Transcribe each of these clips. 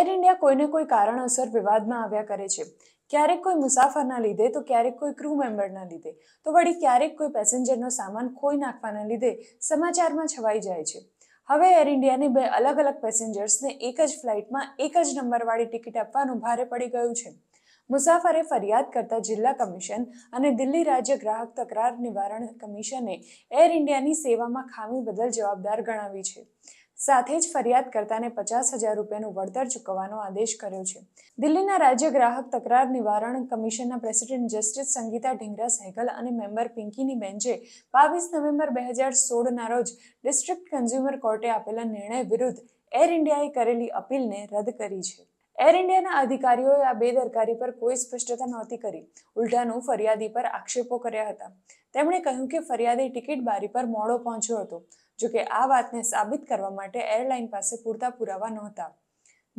air India કોઈને કોઈ કારણોસર વિવાદમાં આવ્યા કરે છે ક્યારેક કોઈ મુસાફરના લીધે તો ક્યારેક કોઈ ક્રૂ મેમ્બરના લીધે તો વળી ક્યારેક કોઈ પેસેન્જરનો સામાન ખોઈ નાખવાના લીધે સમાચારમાં છવાઈ જાય છે હવે એર ઇન્ડિયાની બે અલગ અલગ પેસેન્જર્સને એક જ ફ્લાઇટમાં એક જ નંબરવાળી ટિકિટ આપવાનું ભારે પડી ગયું છે મુસાફરે ફરિયાદ કરતા જિલ્લા કમિશન અને દિલ્હી રાજ્ય ગ્રાહક તકરાર નિવારણ કમિશને એર ઇન્ડિયાની સેવામાં ખામી બદલ જવાબદાર ગણાવી છે સાથે જ ફરિયાદ કરતાને પચાસ હજાર રૂપિયાનું વળતર ચૂકવવાનો આદેશ કર્યો છે દિલ્હીના રાજ્ય ગ્રાહક તકરાર નિવારણ કમિશનના પ્રેસિડેન્ટ જસ્ટિસ સંગીતા ઢીંગરા સહેગલ અને મેમ્બર પિંકીની બેન્ચે બાવીસ નવેમ્બર બે હજાર સોળના રોજ ડિસ્ટ્રિક્ટ કન્ઝ્યુમર કોર્ટે આપેલા નિર્ણય વિરુદ્ધ એર ઇન્ડિયાએ કરેલી અપીલને રદ કરી છે એર ઇન્ડિયાના અધિકારીઓએ આ બેદરકારી પર કોઈ સ્પષ્ટતા નહોતી કરી ઉલટાનું ફરિયાદી પર આક્ષેપો કર્યા હતા તેમણે કહ્યું કે ફરિયાદી ટિકિટ બારી પર મોડો પહોંચ્યો હતો જોકે આ વાતને સાબિત કરવા માટે એરલાઇન પાસે પૂરતા પુરાવા નહોતા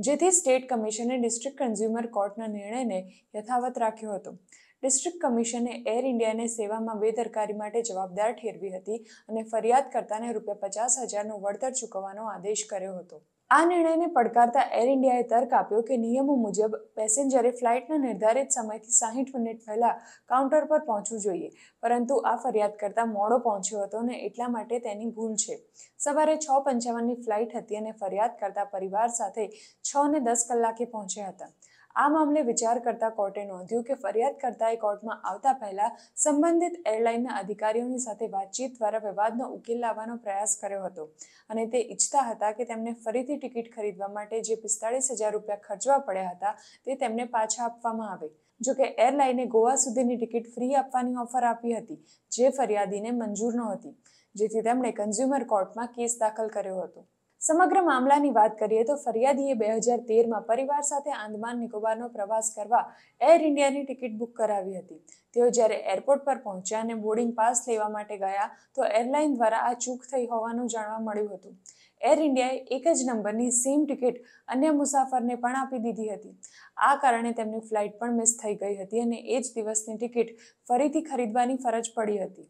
જેથી સ્ટેટ કમિશને ડિસ્ટ્રિક્ટ કન્ઝ્યુમર કોર્ટના નિર્ણયને યથાવત રાખ્યો હતો ડિસ્ટ્રિક્ટ કમિશને એર ઇન્ડિયાને સેવામાં બેદરકારી માટે જવાબદાર ઠેરવી હતી અને ફરિયાદ કરતાને રૂપિયા પચાસ હજારનું વળતર ચૂકવવાનો આદેશ કર્યો હતો આ નિર્ણયને પડકારતા એર ઇન્ડિયાએ તર્ક આપ્યો કે નિયમો મુજબ પેસેન્જરે ફ્લાઇટના નિર્ધારિત સમયથી સાહીઠ મિનિટ પહેલાં કાઉન્ટર પર પહોંચવું જોઈએ પરંતુ આ ફરિયાદ કરતાં મોડો પહોંચ્યો હતો ને એટલા માટે તેની ભૂલ છે સવારે છ પંચાવનની ફ્લાઇટ હતી અને ફરિયાદ કરતા પરિવાર સાથે છ ને દસ કલાકે પહોંચ્યા હતા આ મામલે વિચાર કરતા કોર્ટે નોંધ્યું કે ફરિયાદ કરતાએ કોર્ટમાં આવતા પહેલા સંબંધિત એરલાઇનના અધિકારીઓની સાથે વાતચીત દ્વારા વિવાદનો ઉકેલ લાવવાનો પ્રયાસ કર્યો હતો અને તે ઈચ્છતા હતા કે તેમને ફરીથી ટિકિટ ખરીદવા માટે જે પિસ્તાળીસ હજાર રૂપિયા ખર્ચવા પડ્યા હતા તે તેમને પાછા આપવામાં આવે જો કે એરલાઇને ગોવા સુધીની ટિકિટ ફ્રી આપવાની ઓફર આપી હતી જે ફરિયાદીને મંજૂર નહોતી જેથી તેમણે કન્ઝ્યુમર કોર્ટમાં કેસ દાખલ કર્યો હતો સમગ્ર મામલાની વાત કરીએ તો ફરિયાદીએ બે હજાર તેરમાં પરિવાર સાથે આંદમાન નિકોબારનો પ્રવાસ કરવા એર ઇન્ડિયાની ટિકિટ બુક કરાવી હતી તેઓ જ્યારે એરપોર્ટ પર પહોંચ્યા અને બોર્ડિંગ પાસ લેવા માટે ગયા તો એરલાઇન દ્વારા આ ચૂક થઈ હોવાનું જાણવા મળ્યું હતું એર ઇન્ડિયાએ એક જ નંબરની સેમ ટિકિટ અન્ય મુસાફરને પણ આપી દીધી હતી આ કારણે તેમની ફ્લાઇટ પણ મિસ થઈ ગઈ હતી અને એ જ દિવસની ટિકિટ ફરીથી ખરીદવાની ફરજ પડી હતી